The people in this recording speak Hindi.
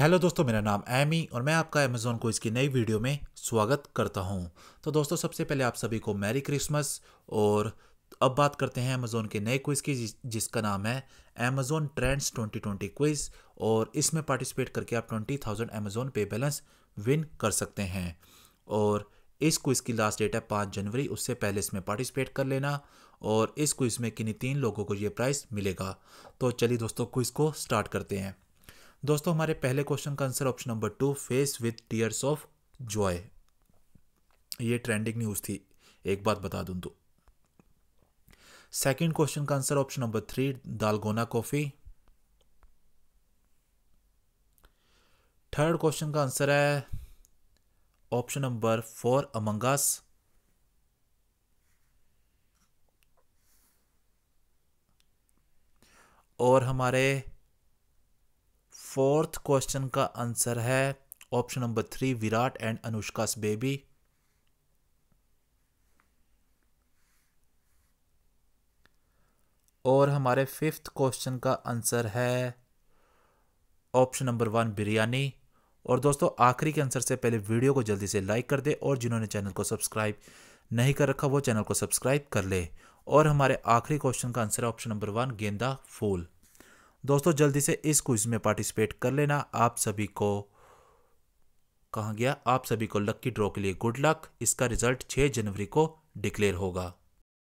हेलो दोस्तों मेरा नाम एमी और मैं आपका अमेजोन को इसकी नई वीडियो में स्वागत करता हूं तो दोस्तों सबसे पहले आप सभी को मैरी क्रिसमस और अब बात करते हैं अमेजोन के नए क्विज़ की जिस, जिसका नाम है अमेजोन ट्रेंड्स 2020 क्विज़ और इसमें पार्टिसिपेट करके आप 20,000 थाउजेंड अमेजोन पे बैलेंस विन कर सकते हैं और इस क्विज़ की लास्ट डेट है पाँच जनवरी उससे पहले इसमें पार्टिसिपेट कर लेना और इस क्विज़ में किन्हीं तीन लोगों को ये प्राइज़ मिलेगा तो चलिए दोस्तों क्विज़ को स्टार्ट करते हैं दोस्तों हमारे पहले क्वेश्चन का answer option number two face with tears of joy ये ट्रेंडिंग न्यूज थी एक बात बता दूं तो सेकंड क्वेश्चन का answer option number three dalgona coffee third question का आंसर है ऑप्शन नंबर फोर अमंगास और हमारे फोर्थ क्वेश्चन का आंसर है option number three Virat and Anushka baby और हमारे फिफ्थ क्वेश्चन का आंसर है ऑप्शन नंबर वन बिरयानी और दोस्तों आखिरी के आंसर से पहले वीडियो को जल्दी से लाइक कर दे और जिन्होंने चैनल को सब्सक्राइब नहीं कर रखा वो चैनल को सब्सक्राइब कर ले और हमारे आखिरी क्वेश्चन का आंसर है ऑप्शन नंबर वन गेंदा फूल दोस्तों जल्दी से इस क्विज में पार्टिसिपेट कर लेना आप सभी को कहा गया आप सभी को लक्की ड्रॉ के लिए गुड लक इसका रिजल्ट 6 जनवरी को डिक्लेयर होगा